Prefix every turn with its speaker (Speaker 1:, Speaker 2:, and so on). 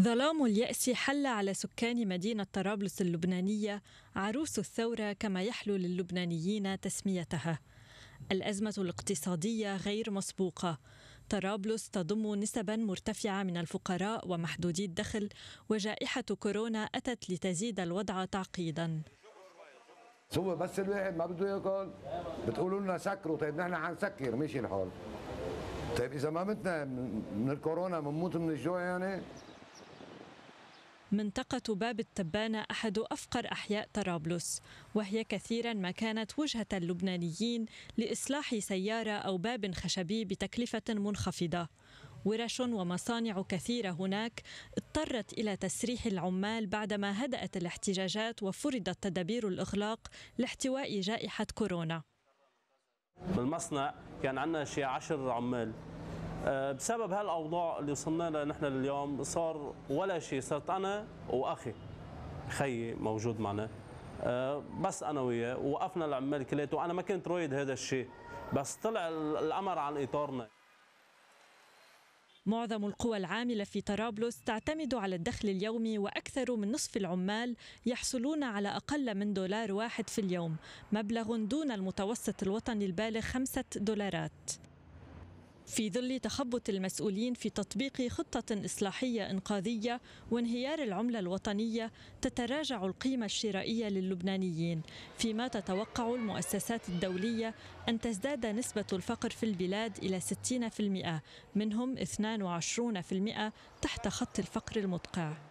Speaker 1: ظلام اليأس حل على سكان مدينة طرابلس اللبنانية عروس الثورة كما يحلو للبنانيين تسميتها. الأزمة الاقتصادية غير مسبوقة. طرابلس تضم نسبا مرتفعة من الفقراء ومحدودي الدخل وجائحة كورونا أتت لتزيد الوضع تعقيدا. ثم بس الواحد ما بده ياكل بتقولوا لنا سكروا طيب نحن حنسكر ماشي الحال. طيب إذا ما متنا من الكورونا
Speaker 2: بنموت من الجوع يعني
Speaker 1: منطقة باب التبانة أحد أفقر أحياء طرابلس وهي كثيرا ما كانت وجهة اللبنانيين لإصلاح سيارة أو باب خشبي بتكلفة منخفضة ورش ومصانع كثيرة هناك اضطرت إلى تسريح العمال بعدما هدأت الاحتجاجات وفرضت تدابير الإغلاق لاحتواء جائحة كورونا
Speaker 2: بالمصنع كان عندنا شي عشر عمال آه، بسبب هالاوضاع اللي وصلنا لها نحن لليوم صار ولا شيء صرت انا واخي خيي موجود معنا آه، بس انا وياه وقفنا العمال كلياته وانا ما كنت رويد هذا الشيء بس طلع الامر عن اطارنا
Speaker 1: معظم القوى العاملة في طرابلس تعتمد على الدخل اليومي وأكثر من نصف العمال يحصلون على أقل من دولار واحد في اليوم مبلغ دون المتوسط الوطني البالغ خمسة دولارات في ظل تخبط المسؤولين في تطبيق خطة إصلاحية إنقاذية وانهيار العملة الوطنية تتراجع القيمة الشرائية للبنانيين فيما تتوقع المؤسسات الدولية أن تزداد نسبة الفقر في البلاد إلى 60% منهم 22% تحت خط الفقر المدقع